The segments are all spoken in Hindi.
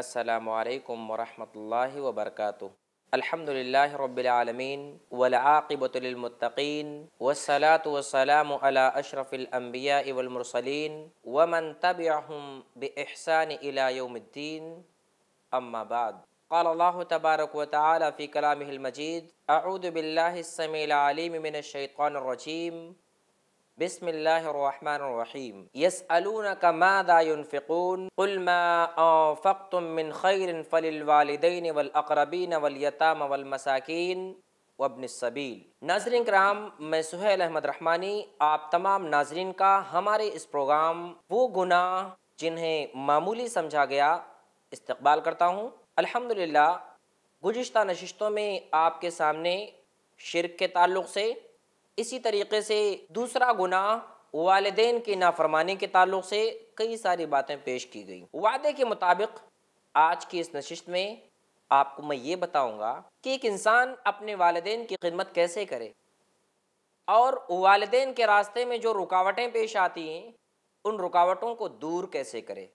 السلام عليكم ورحمة الله وبركاته الحمد لله رب العالمين والعاقبة للمتقين والصلاة والسلام على أشرف الأنبياء والمرسلين ومن تبعهم بإحسان إلى يوم الدين أما بعد قال الله تبارك وتعالى في كلامه المجيد أعوذ بالله السميع العليم من الشيطان الرجيم बिसमीम यसअलून नाजरन कराम मैं सुहेल अहमद रहमानी आप तमाम नाजरन का हमारे इस प्रोग्राम वो गुनाह जिन्हें मामूली समझा गया इस्तकबाल करता हूँ अल्हम्दुलिल्लाह गुज्त नशिस्तों में आपके सामने शिरक के ताल्लुक़ से इसी तरीके से दूसरा गुना वालदेन की नाफरमानी के ताल्लुक से कई सारी बातें पेश की गई वादे के मुताबिक आज की इस नशिश में आपको मैं ये बताऊंगा कि एक इंसान अपने वालदेन की खिदमत कैसे करे और वालदेन के रास्ते में जो रुकावटें पेश आती हैं उन रुकावटों को दूर कैसे करे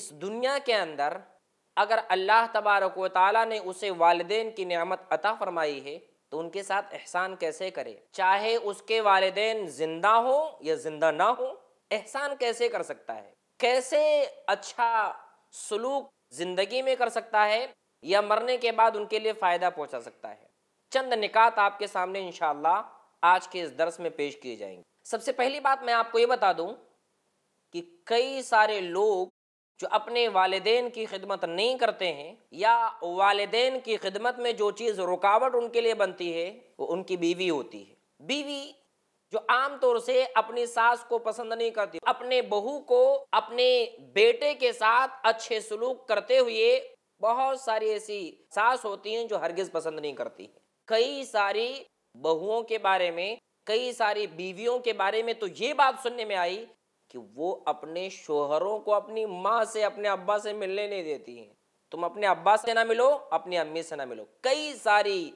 इस दुनिया के अंदर अगर अल्लाह तबारक वाली ने उसे वालदेन की नियामत अता फरमाई है तो उनके साथ एहसान कैसे करे चाहे उसके वालदेन जिंदा हो या जिंदा ना हो एहसान कैसे कर सकता है कैसे अच्छा सलूक ज़िंदगी में कर सकता है या मरने के बाद उनके लिए फ़ायदा पहुंचा सकता है चंद निकात आपके सामने इनशाला आज के इस दर्श में पेश किए जाएंगे सबसे पहली बात मैं आपको ये बता दूं कि कई सारे लोग जो अपने वालदेन की खिदमत नहीं करते हैं या वालदेन की खिदमत में जो चीज़ रुकावट उनके लिए बनती है वो उनकी बीवी होती है बीवी जो आम तौर से अपनी सास को पसंद नहीं करती अपने बहू को अपने बेटे के साथ अच्छे सलूक करते हुए बहुत सारी ऐसी सास होती हैं जो हरगिज पसंद नहीं करती है कई सारी बहुओं के बारे में कई सारी बीवियों के बारे में तो ये बात सुनने में आई कि वो अपने शोहरों को अपनी माँ से अपने अब्बा से मिलने नहीं देती हैं तुम अपने अब्बा से ना मिलो अपनी अम्मी से ना मिलो कई सारी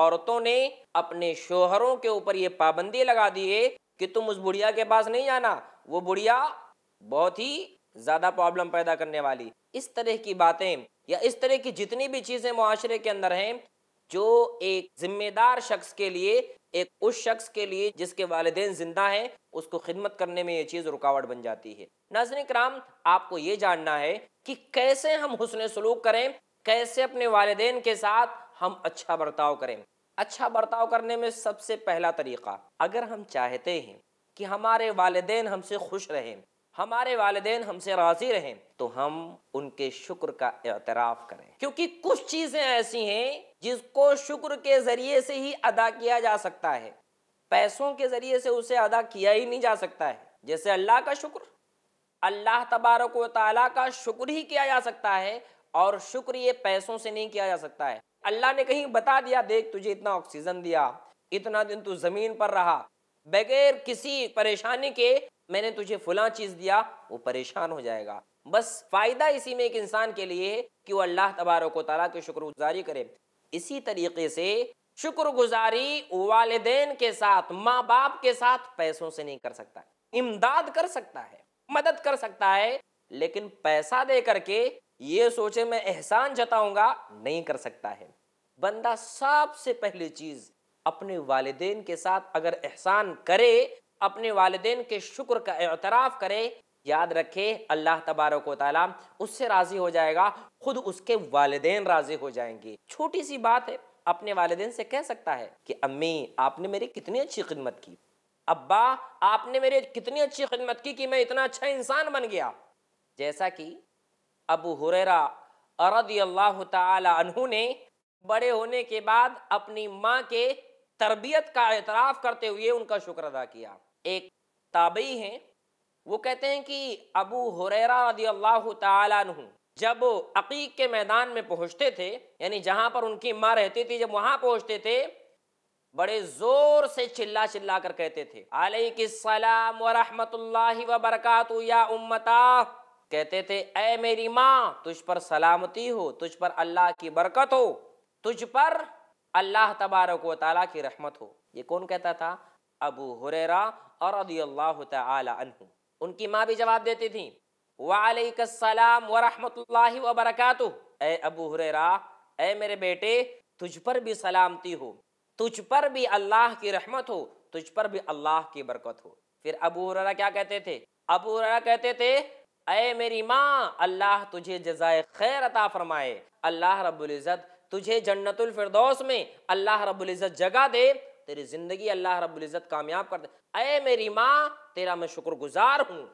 औरतों ने अपने शोहरों के ऊपर ये पाबंदी लगा दी है कि तुम उस बुढ़िया के पास नहीं जाना वो बुढ़िया बहुत ही ज़्यादा प्रॉब्लम पैदा करने वाली इस तरह की बातें या इस तरह की जितनी भी चीज़ें मुआशरे के अंदर हैं जो एक जिम्मेदार शख्स के लिए एक उस शख्स के लिए जिसके वालदे जिंदा हैं उसको खिदमत करने में ये चीज़ रुकावट बन जाती है नाजन कराम आपको ये जानना है कि कैसे हम हुसन सलूक करें कैसे अपने वाले के साथ हम अच्छा बर्ताव करें अच्छा बर्ताव करने में सबसे पहला तरीका अगर हम चाहते हैं कि हमारे वालदेन हमसे खुश रहें हमारे वालदेन हमसे राज़ी रहें तो हम उनके शुक्र का एतराफ़ करें क्योंकि कुछ चीज़ें ऐसी हैं जिसको शुक्र के ज़रिए से ही अदा किया जा सकता है पैसों के ज़रिए से उसे अदा किया ही नहीं जा सकता है जैसे अल्लाह का शुक्र अल्लाह तबारक वाली का शुक्र ही किया जा सकता है और शुक्र ये पैसों से नहीं किया जा सकता है अल्लाह ने कहीं बता दिया देख तुझे इतना ऑक्सीजन दिया इतना दिन तू ज़मीन पर रहा बगैर किसी परेशानी के मैंने तुझे फुला चीज़ दिया वो परेशान हो जाएगा बस फ़ायदा इसी में एक इंसान के लिए है कि वो अल्लाह तबारक वाली की शुक्रगुजारी करे इसी तरीके से शुक्रगुजारी वालदेन के साथ माँ बाप के साथ पैसों से नहीं कर सकता इमदाद कर सकता है मदद कर सकता है लेकिन पैसा दे करके ये सोचे मैं एहसान जताऊंगा नहीं कर सकता है बंदा सबसे पहली चीज अपने वालदेन के साथ अगर एहसान करे अपने वालदेन के शुक्र का एतराफ़ करे याद रखे अल्लाह तबारक ताली उससे राज़ी हो जाएगा खुद उसके वालदेन राज़ी हो जाएंगे छोटी सी बात है अपने वालदेन से कह सकता है कि अम्मी आपने मेरी कितनी अच्छी खिदमत की अब्बा आपने मेरी कितनी अच्छी खिदमत की कि मैं इतना अच्छा इंसान बन गया जैसा कि अबू हुरेरा रदी अल्लाह तहु ने बड़े होने के बाद अपनी माँ के तरबियत का एतराफ़ करते हुए उनका शुक्र अदा किया एक ताबई हैं वो कहते हैं कि अबू हुरैरा रदी अल्लाह तु जब अकीक के मैदान में पहुंचते थे यानी जहां पर उनकी माँ रहती थी जब वहां पहुंचते थे बड़े ज़ोर से चिल्ला चिल्ला कर कहते थे अलैकिस्सलाम व रहमतुल्लाहि व या उम्मता कहते थे ए मेरी माँ तुझ पर सलामती हो तुझ पर अल्लाह की बरकत हो तुझ पर अल्लाह तबारक व ताली की रहमत हो ये कौन कहता था अबू हुररा और अदी अल्लाह तहु उनकी माँ भी जवाब देती थी वालेकाम वरहमतुल्ला वबरकत ए अबू हुरेरा ए मेरे बेटे तुझ पर भी सलामती हो तुझ पर भी अल्लाह की रहमत हो तुझ पर भी अल्लाह की बरकत हो फिर अबू हुरेरा क्या कहते थे अबू हुरेरा कहते थे अय मेरी माँ अल्लाह तुझे जजाय खैर अता फरमाए अल्लाह रब्ज़त तुझे जन्नतुल फिरदौस में अल्लाह रब्ज़त जगह दे तेरी ज़िंदगी अल्लाह रब्ज़त कामयाब कर दे अय मेरी माँ तेरा मैं शुक्रगुजार हूँ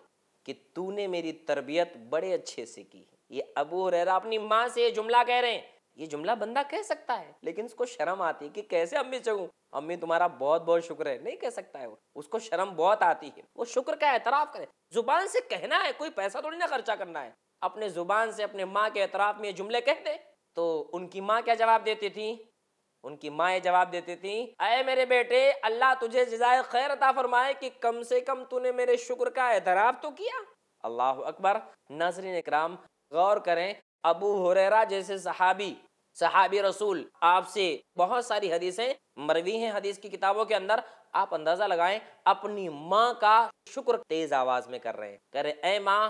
कि तूने मेरी तरबियत बड़े अच्छे से की है ये अबू हुरैरा अपनी माँ से ये जुमला कह रहे हैं ये जुमला बंदा कह सकता है लेकिन उसको शर्म आती है कि कैसे अम्मी चाहूँ अम्मी तुम्हारा बहुत बहुत शुक्र है नहीं कह सकता है वो उसको शर्म बहुत आती है वो शुक्र का एतराफ़ करे जुबान से कहना है कोई पैसा थोड़ी ना खर्चा करना है अपने जुबान से अपने माँ के एतराफ़ में ये जुमले कह दे तो उनकी माँ क्या जवाब देती थी उनकी माएँ जवाब देती थी अय मेरे बेटे अल्लाह तुझे जजाय खैर अता फरमाए कि कम से कम तूने मेरे शुक्र का एतराब तो किया अल्लाह अकबर नाजरीन इक्राम गौर करें अबू हुरेरा जैसे सहाबी सहाबी रसूल आपसे बहुत सारी हदीसें मरवी हैं हदीस की किताबों के अंदर आप अंदाज़ा लगाएं अपनी माँ का शुक्र तेज़ आवाज़ में कर रहे हैं कह रहे ए माँ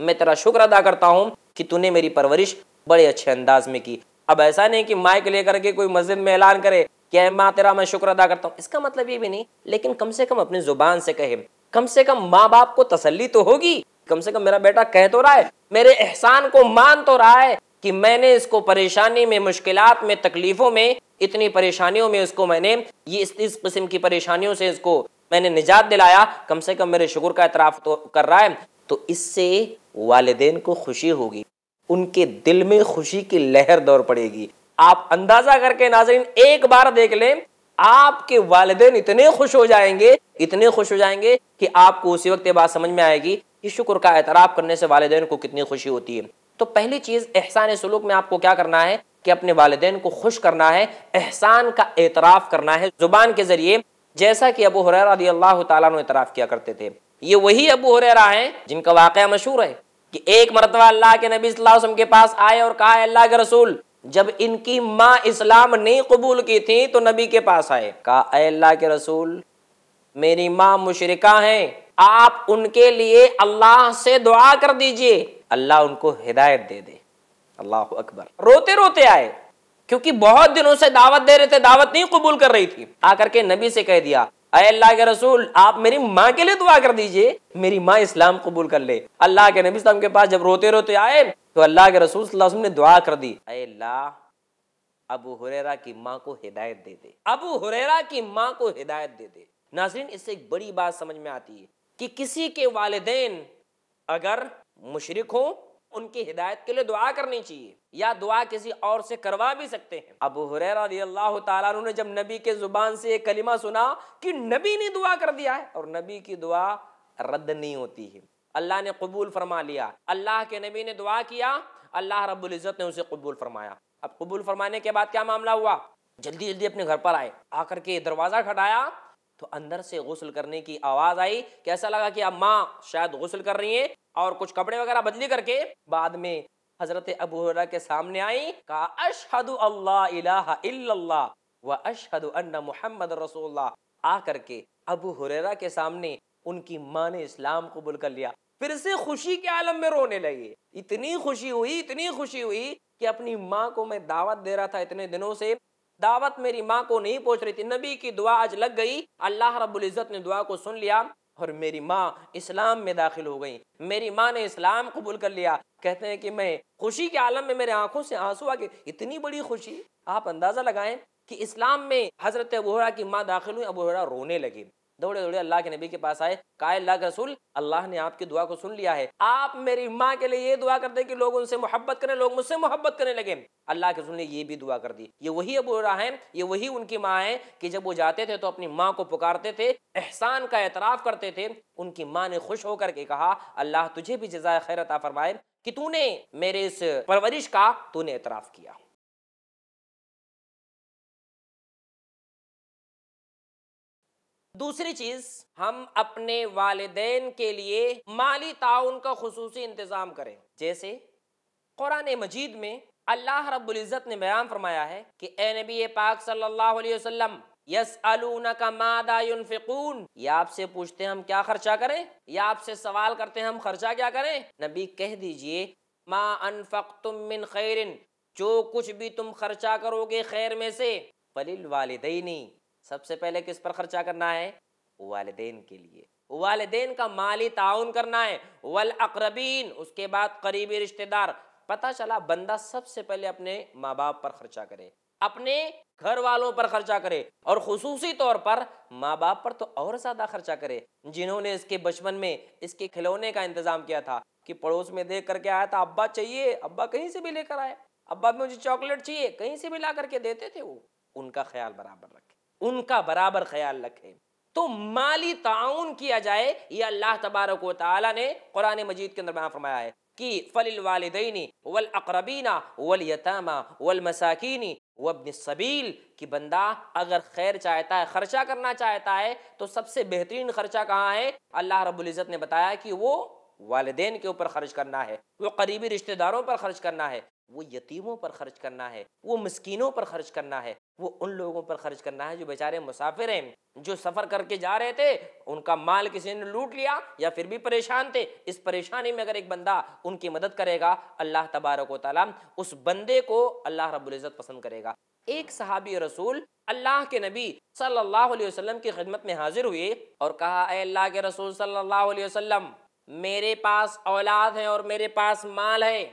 मैं तेरा शुक्र अदा करता हूँ कि तूने मेरी परवरिश बड़े अच्छे अंदाज में की अब ऐसा नहीं कि माइक लेकर के कोई मस्जिद में ऐलान करे कि माँ तेरा मैं शुक्र अदा करता हूँ इसका मतलब ये भी नहीं लेकिन कम से कम अपनी जुबान से कहे कम से कम माँ बाप को तसली तो होगी कम से कम मेरा बेटा कह तो रहा है मेरे एहसान को मान तो रहा है कि मैंने इसको परेशानी में मुश्किल में तकलीफों में इतनी परेशानियों में उसको मैंने ये इस इस किस्म की परेशानियों से इसको मैंने निजात दिलाया कम से कम मेरे शुक्र का एतराफ़ तो कर रहा है तो इससे वालदेन को खुशी होगी उनके दिल में खुशी की लहर दौड़ पड़ेगी आप अंदाजा करके नाजरीन एक बार देख लें आपके वालदेन इतने खुश हो जाएंगे इतने खुश हो जाएंगे कि आपको उसी वक्त ये बात समझ में आएगी कि शुक्र का एतराब करने से वालदेन को कितनी खुशी होती है तो पहली चीज़ एहसान सलूक में आपको क्या करना है कि अपने वालदेन को खुश करना है एहसान का एतराफ़ करना है ज़ुबान के ज़रिए जैसा कि अबू हुररा रदी अल्लाह एतराफ़ किया करते थे ये वही अबू हुररा हैं जिनका वाक़ मशहूर है कि एक मरतबा अल्लाह के नबी वसल्लम के पास आए और कहा अल्लाह के रसूल जब इनकी माँ इस्लाम नहीं कबूल की थी तो नबी के पास आए कहा अल्लाह के रसूल मेरी माँ मुशरका हैं आप उनके लिए अल्लाह से दुआ कर दीजिए अल्लाह उनको हिदायत दे दे अल्लाह अकबर रोते रोते आए क्योंकि बहुत दिनों से दावत दे रहे थे दावत नहीं कबूल कर रही थी आकर के नबी से कह दिया अरे अल्लाह के रसूल आप मेरी माँ के लिए दुआ कर दीजिए मेरी माँ इस्लाम कबूल कर ले अल्लाह के नबी इस्लाम के पास जब रोते रोते आए तो अल्लाह के रसूल वसल्लम ने दुआ कर दी अरे अल्लाह अबू हुरेरा की माँ को हिदायत दे दे अबू हुरेरा की माँ को हिदायत दे दे नाजरीन इससे एक बड़ी बात समझ में आती है कि किसी के वालदेन अगर मुशरक हों उनकी हिदायत के लिए दुआ करनी चाहिए या दुआ किसी और से करवा भी सकते हैं अब ने जब नबी के ज़ुबान से ये कलिमा सुना कि नबी ने दुआ कर दिया है और नबी की दुआ रद्द नहीं होती है अल्लाह ने कबूल फरमा लिया अल्लाह के नबी ने दुआ किया अल्लाह रब्ज़त ने उसे कबूल फरमाया अब कबूल फरमाने के बाद क्या मामला हुआ जल्दी जल्दी अपने घर पर आए आकर के दरवाज़ा खटाया तो अंदर से गसल करने की आवाज़ आई कैसा लगा कि अम्मा शायद गसल कर रही हैं और कुछ कपड़े वगैरह बदली करके बाद में हजरत अबू हुरैरा के सामने आई कहा अशहदु अल्लाह इलाहा इल्लल्लाह व अशहदु अन्ना मुहम्मद रसूलुल्लाह आ करके अबू हुरैरा के सामने उनकी माँ ने इस्लाम कबूल कर लिया फिर से खुशी के आलम में रोने लगी इतनी खुशी हुई इतनी खुशी हुई कि अपनी माँ को मैं दावत दे रहा था इतने दिनों से दावत मेरी माँ को नहीं पहुंच रही थी नबी की दुआ आज लग गई अल्लाह रब्बुल इज़्ज़त ने दुआ को सुन लिया और मेरी माँ इस्लाम में दाखिल हो गई मेरी माँ ने इस्लाम कबूल कर लिया कहते हैं कि मैं खुशी के आलम में मेरे आंखों से आंसू आ गए इतनी बड़ी खुशी आप अंदाज़ा लगाएं कि इस्लाम में हज़रत अबूरा की माँ दाखिल हुई अबूरा रोने लगी दौड़े दौड़े अल्लाह के नबी के पास आए कहा अल्लाह के रसूल अल्लाह ने आपकी दुआ को सुन लिया है आप मेरी माँ के लिए ये दुआ कर दें कि लोग उनसे मोहब्बत करें लोग मुझसे मोहब्बत करने लगे अल्लाह के रसूल ने ये भी दुआ कर दी ये वही अब रहा है ये वही उनकी माँ है कि जब वो जाते थे तो अपनी माँ को पुकारते थे एहसान का एतराफ़ करते थे उनकी माँ ने खुश होकर के कहा अल्लाह तुझे भी जजाय खैरता फरमाए कि तूने मेरे इस परवरिश का तूने एतराफ़ किया दूसरी चीज हम अपने वालदेन के लिए माली ताउन का खसूस इंतज़ाम करें जैसे कुरान मजीद में अल्लाह रब्ज़त ने बयान फरमाया है कि ए नबी पाक सल्लल्लाहु अलैहि वसल्लम यस का मादा युनफिकून या आपसे पूछते हैं हम क्या खर्चा करें या आपसे सवाल करते हैं हम खर्चा क्या करें नबी कह दीजिए मा अनफक तुम मिन खैरिन जो कुछ भी तुम खर्चा करोगे खैर में से फलिल वालदेनी सबसे पहले किस पर खर्चा करना है वालदेन के लिए वालदेन का माली ताउन करना है वल अकरबीन उसके बाद करीबी रिश्तेदार पता चला बंदा सबसे पहले अपने माँ बाप पर खर्चा करे अपने घर वालों पर खर्चा करे और खसूसी तौर पर माँ बाप पर तो और ज़्यादा खर्चा करे जिन्होंने इसके बचपन में इसके खिलौने का इंतज़ाम किया था कि पड़ोस में देख करके आया था अब्बा चाहिए अब्बा कहीं से भी लेकर आए अब्बा मुझे चॉकलेट चाहिए कहीं से भी ला करके देते थे वो उनका ख्याल बराबर रखे उनका बराबर ख्याल रखें तो माली ताउन किया जाए ये अल्लाह तबारक ताली ने कुरान मजीद के अंदर बयान फरमाया है कि फलिल वालदेनी वल अकरबीना वल यतामा वल मसाकिनी वबन सबील कि बंदा अगर खैर चाहता है खर्चा करना चाहता है तो सबसे बेहतरीन खर्चा कहाँ है अल्लाह रब्ज़त ने बताया कि वो वालदे के ऊपर खर्च करना है वो करीबी रिश्तेदारों पर खर्च करना है वो यतीमों पर खर्च करना है वो मस्किनों पर खर्च करना है वो उन लोगों पर खर्च करना है जो बेचारे मुसाफिर हैं जो सफ़र करके जा रहे थे उनका माल किसी ने लूट लिया या फिर भी परेशान थे इस परेशानी में अगर एक बंदा उनकी मदद करेगा अल्लाह तबारक वाली उस बंदे को अल्लाह रबुल्ज़त पसंद करेगा एक सहाबी रसूल अल्लाह के नबी सल्लल्लाहु अलैहि वसल्लम की खिदमत में हाजिर हुए और कहा अल्लाह के रसूल सल्लल्लाहु अलैहि वसल्लम मेरे पास औलाद है और मेरे पास माल है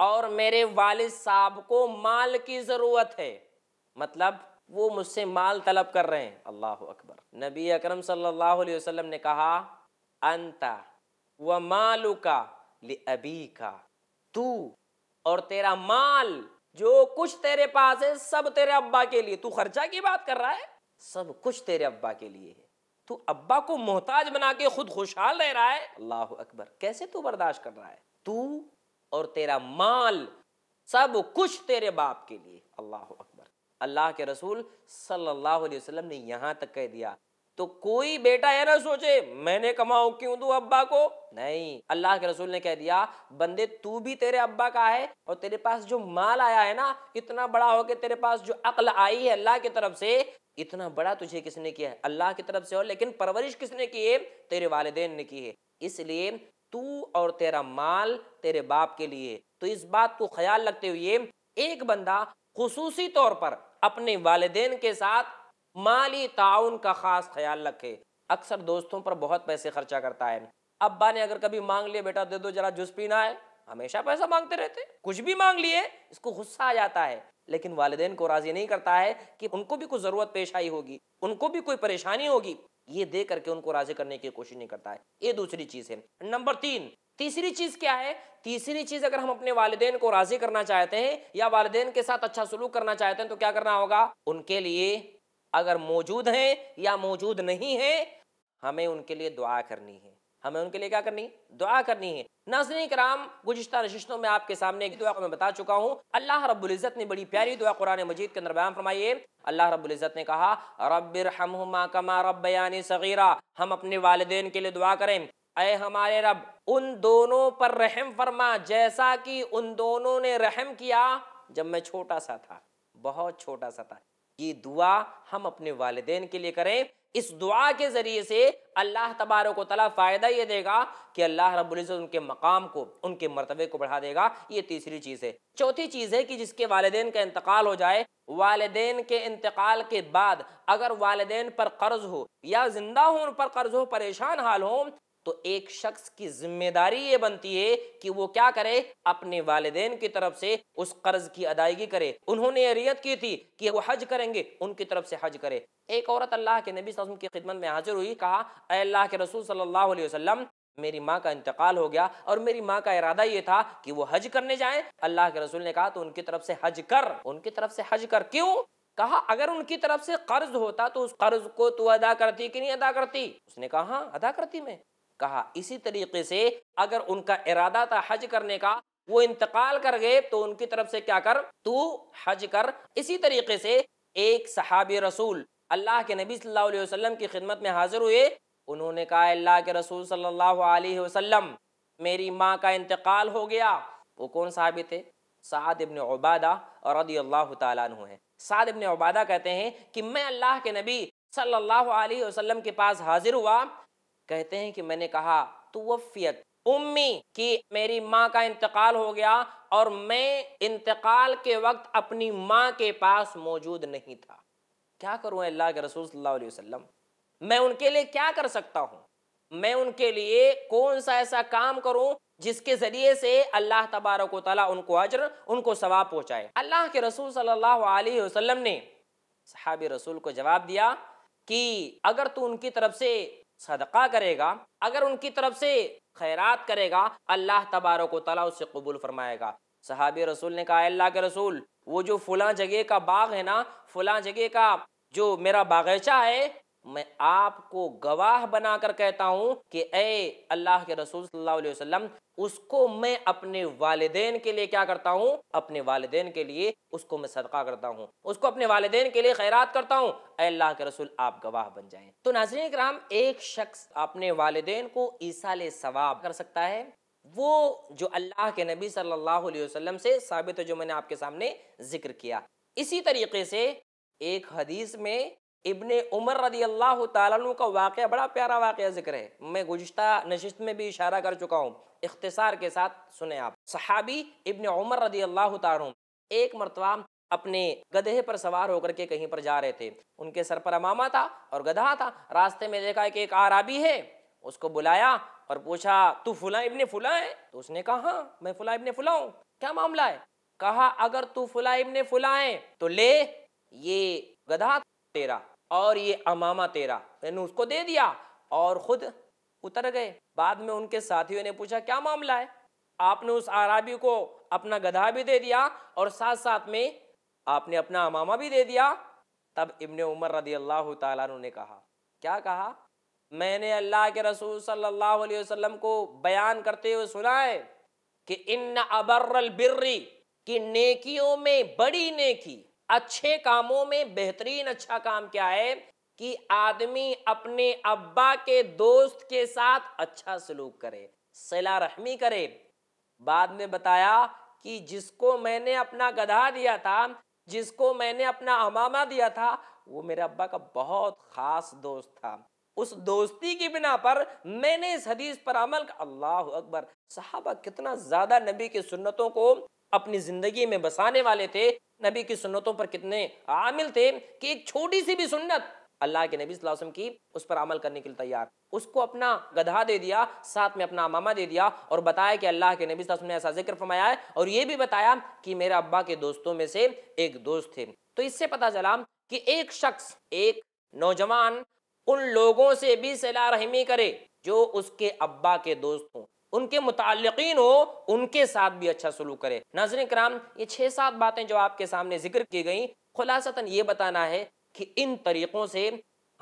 और मेरे वालिद साहब को माल की ज़रूरत है मतलब वो मुझसे माल तलब कर रहे हैं अल्लाह अकबर नबी अकरम सल्लल्लाहु अलैहि वसल्लम ने कहा अंता व मालू का अबी का तू और तेरा माल जो कुछ तेरे पास है सब तेरे अब्बा के लिए तू खर्चा की बात कर रहा है सब कुछ तेरे अब्बा के लिए है तो अब्बा को मोहताज बना के खुद खुशहाल रह रहा है अल्लाह अकबर कैसे तू बर्दाश्त कर रहा है तू और तेरा माल सब कुछ तेरे बाप के लिए अल्लाह अकबर अल्लाह के रसूल सल्लल्लाहु अलैहि वसल्लम ने यहाँ तक कह दिया तो कोई बेटा है ना सोचे मैंने कमाऊ क्यों दू अब्बा को नहीं अल्लाह के रसूल ने कह दिया बंदे तू भी तेरे अब्बा का है और तेरे पास जो माल आया है ना इतना बड़ा हो के तेरे पास जो अकल आई है अल्लाह की तरफ से इतना बड़ा तुझे किसने किया है अल्लाह की तरफ से और लेकिन परवरिश किसने की है तेरे वालदेन ने की है इसलिए तू और तेरा माल तेरे बाप के लिए तो इस बात को ख्याल रखते हुए एक बंदा खसूसी तौर पर अपने वालदेन के साथ माली ताउन का ख़ास ख्याल रखे अक्सर दोस्तों पर बहुत पैसे खर्चा करता है अब्बा ने अगर कभी मांग लिया बेटा दे दो जरा जूस पीना है हमेशा पैसा मांगते रहते कुछ भी मांग लिए इसको गुस्सा आ जाता है लेकिन वालदेन को राजी नहीं करता है कि उनको भी कुछ ज़रूरत पेश आई होगी उनको भी कोई परेशानी होगी ये दे करके उनको राजी करने की कोशिश नहीं करता है ये दूसरी चीज़ है नंबर तीन तीसरी चीज़ क्या है तीसरी चीज़ अगर हम अपने वालदेन को राजी करना चाहते हैं या वालदेन के साथ अच्छा सलूक करना चाहते हैं तो क्या करना होगा उनके लिए अगर मौजूद हैं या मौजूद नहीं हैं हमें उनके लिए दुआ करनी है हमें उनके लिए क्या करनी दुआ करनी है नाजन कराम गुजशत नशिस्तों में आपके सामने एक दुआ को मैं बता चुका हूँ अल्लाह रबुल्ज़त ने बड़ी प्यारी दुआ कुरान मजीद के अंदर बयान फरमाइए अल्लाह रबुल्ज़त ने कहा रबिर हम कमा यानी सगीरा हम अपने वाले के लिए दुआ करें अय हमारे रब उन दोनों पर रहम फरमा जैसा कि उन दोनों ने रहम किया जब मैं छोटा सा था बहुत छोटा सा था ये दुआ हम अपने वालदेन के लिए करें इस दुआ के ज़रिए से अल्लाह तबारक को तला फ़ायदा ये देगा कि अल्लाह रबुल्ज़त उनके मकाम को उनके मरतबे को बढ़ा देगा ये तीसरी चीज़ है चौथी चीज़ है कि जिसके वालदेन का इंतकाल हो जाए वालदेन के इंतकाल के बाद अगर वालदे पर कर्ज हो या जिंदा हो उन पर कर्ज हो परेशान हाल हो तो एक शख्स की जिम्मेदारी ये बनती है कि वो क्या करे अपने वालदेन की तरफ से उस कर्ज की अदायगी करे उन्होंने रियत की थी कि वो हज करेंगे उनकी तरफ से हज करे एक औरत अल्लाह के नबी वसल्लम की खिदमत में हाजिर हुई कहा अल्लाह के रसूल सल्लल्लाहु अलैहि वसल्लम मेरी माँ का इंतकाल हो गया और मेरी माँ का इरादा ये था कि वो हज करने जाए अल्लाह के रसूल ने कहा तो उनकी तरफ से हज कर उनकी तरफ से हज कर क्यों कहा अगर उनकी तरफ से कर्ज होता तो उस कर्ज को तू अदा करती कि नहीं अदा करती उसने कहा हाँ अदा करती मैं कहा इसी तरीके से अगर उनका इरादा था हज करने का वो इंतकाल कर गए तो उनकी तरफ से क्या कर तू हज कर इसी तरीके से एक सहाबी रसूल अल्लाह के नबी सल्लल्लाहु अलैहि वसल्लम की खिदमत में हाजिर हुए उन्होंने कहा अल्लाह के रसूल सल्लल्लाहु अलैहि वसल्लम मेरी माँ का इंतकाल हो गया वो कौन साहबी थे साद इबन उबादा और रदी अल्लाह तु हैं साद इबन उबादा कहते हैं कि मैं अल्लाह के नबी सल्लल्लाहु अलैहि वसल्लम के पास हाजिर हुआ कहते हैं कि मैंने कहा तो वफियत उम्मी कि मेरी माँ का इंतकाल हो गया और मैं इंतकाल के वक्त अपनी माँ के पास मौजूद नहीं था क्या करूँ अल्लाह के रसूल सल्लल्लाहु अलैहि वसल्लम मैं उनके लिए क्या कर सकता हूँ मैं उनके लिए कौन सा ऐसा काम करूँ जिसके ज़रिए से अल्लाह तबारक ताली उनको अजर उनको सवाब पहुँचाए अल्लाह के रसूल सल्लल्लाहु अलैहि वसल्लम ने सहाबी रसूल को जवाब दिया कि अगर तू उनकी तरफ से सदका करेगा अगर उनकी तरफ से खैरात करेगा अल्लाह तबारक तला उसे कबूल फरमाएगा सहाबी रसूल ने कहा अल्लाह के रसूल वो जो फला जगह का बाग है ना फला जगह का जो मेरा बागीचा है मैं आपको गवाह बनाकर कहता हूँ कि ए अल्लाह के रसूल सल्लल्लाहु अलैहि वसल्लम उसको मैं अपने वालदेन के लिए क्या करता हूँ अपने वालदेन के लिए उसको मैं सदका करता हूँ उसको अपने वालदेन के लिए खैरात करता हूँ अल्लाह के रसूल आप गवाह बन जाएं तो नाजरीन कराम एक शख्स अपने वालदेन को ईसाल सवाब कर सकता है वो जो अल्लाह के नबी सल्लल्लाहु अलैहि वसल्लम से साबित है जो मैंने आपके सामने जिक्र किया इसी तरीके से एक हदीस में इबन उमर रदी अल्लाह तु का वाक़ बड़ा प्यारा वाक़ जिक्र है मैं गुज्त नशस्त में भी इशारा कर चुका हूँ इख्तसार के साथ सुने आप सहाबी इबन उमर रदी अल्लाह तु एक मरतबा अपने गधे पर सवार होकर के कहीं पर जा रहे थे उनके सर पर अमामा था और गधा था रास्ते में देखा कि एक आराबी है उसको बुलाया और पूछा तू फुला इबन फुला है तो उसने कहा हाँ मैं फुला इबन फुला हूँ क्या मामला है कहा अगर तू फुला इबन फुला है तो ले ये गधा तेरा और ये अमामा तेरा मैंने उसको दे दिया और खुद उतर गए बाद में उनके साथियों ने पूछा क्या मामला है आपने उस आराबी को अपना गधा भी दे दिया और साथ साथ में आपने अपना अमामा भी दे दिया तब इब्ने उमर रदी अल्लाह तु ने कहा क्या कहा मैंने अल्लाह के रसूल सल्लल्लाहु अलैहि वसल्लम को बयान करते हुए सुना है कि इन अबर्रल बिर्री की नेकियों में बड़ी नेकी अच्छे कामों में बेहतरीन अच्छा काम क्या है कि आदमी अपने अब्बा के दोस्त के साथ अच्छा सलूक करे सिला रहमी करे बाद में बताया कि जिसको मैंने अपना गधा दिया था जिसको मैंने अपना अमामा दिया था वो मेरे अब्बा का बहुत खास दोस्त था उस दोस्ती की बिना पर मैंने इस हदीस पर अमल अल्लाह अकबर साहबा कितना ज़्यादा नबी की सुन्नतों को अपनी ज़िंदगी में बसाने वाले थे नबी की सुन्नतों पर कितने आमिल थे कि एक छोटी सी भी सुन्नत अल्लाह के नबी वसल्लम की उस पर अमल करने के लिए तैयार उसको अपना गधा दे दिया साथ में अपना मामा दे दिया और बताया कि अल्लाह के नबी वसल्लम ने ऐसा जिक्र फरमाया है और ये भी बताया कि मेरे अब्बा के दोस्तों में से एक दोस्त थे तो इससे पता चला कि एक शख्स एक नौजवान उन लोगों से भी सलाह रहमी करे जो उसके अब्बा के दोस्त हों उनके मुतालिकीन हो उनके साथ भी अच्छा सलूक करे नाजर कराम ये छः सात बातें जो आपके सामने जिक्र की गई खुलासतन ये बताना है कि इन तरीक़ों से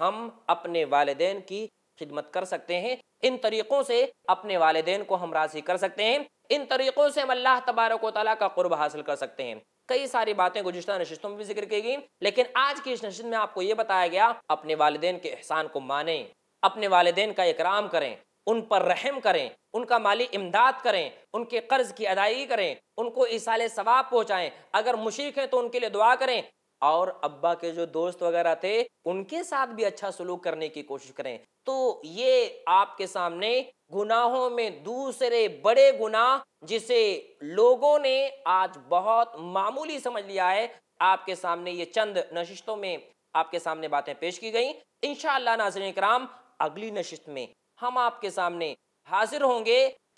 हम अपने वालदेन की खिदमत कर सकते हैं इन तरीक़ों से अपने वालदेन को हम राज़ी कर सकते हैं इन तरीक़ों से हम अल्लाह तबारक वाली का कुर्ब हासिल कर सकते हैं कई सारी बातें गुजशत नशस्तों में भी जिक्र की गई लेकिन आज की इस नशत में आपको ये बताया गया अपने वालदेन के एहसान को माने अपने वालदेन का इकराम करें उन पर रहम करें उनका माली इमदाद करें उनके कर्ज की अदायगी करें उनको इसाल सवाब पहुँचाएँ अगर मुशीक हैं तो उनके लिए दुआ करें और अब्बा के जो दोस्त वगैरह थे उनके साथ भी अच्छा सलूक करने की कोशिश करें तो ये आपके सामने गुनाहों में दूसरे बड़े गुनाह जिसे लोगों ने आज बहुत मामूली समझ लिया है आपके सामने ये चंद नशिस्तों में आपके सामने बातें पेश की गई इन नाजरन कराम अगली नशिस्त में हम आपके सामने हाजिर होंगे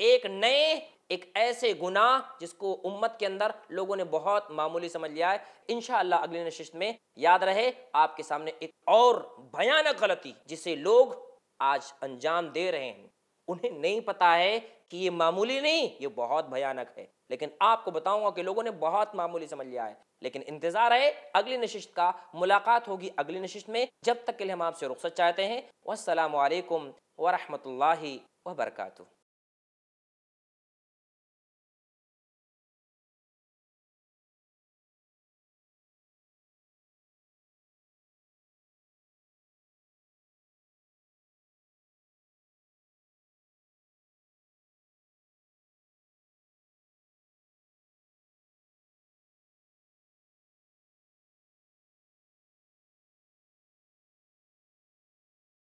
एक नए एक ऐसे गुना जिसको उम्मत के अंदर लोगों ने बहुत मामूली समझ लिया है इनशाला अगली नशिश में याद रहे आपके सामने एक और भयानक गलती जिसे लोग आज अंजाम दे रहे हैं उन्हें नहीं पता है कि ये मामूली नहीं ये बहुत भयानक है लेकिन आपको बताऊंगा कि लोगों ने बहुत मामूली समझ लिया है लेकिन इंतजार है अगली नशिश का मुलाकात होगी अगली नशिश में जब तक के लिए हम आपसे रुख्सत चाहते हैं वालेकुम ورحمة الله وبركاته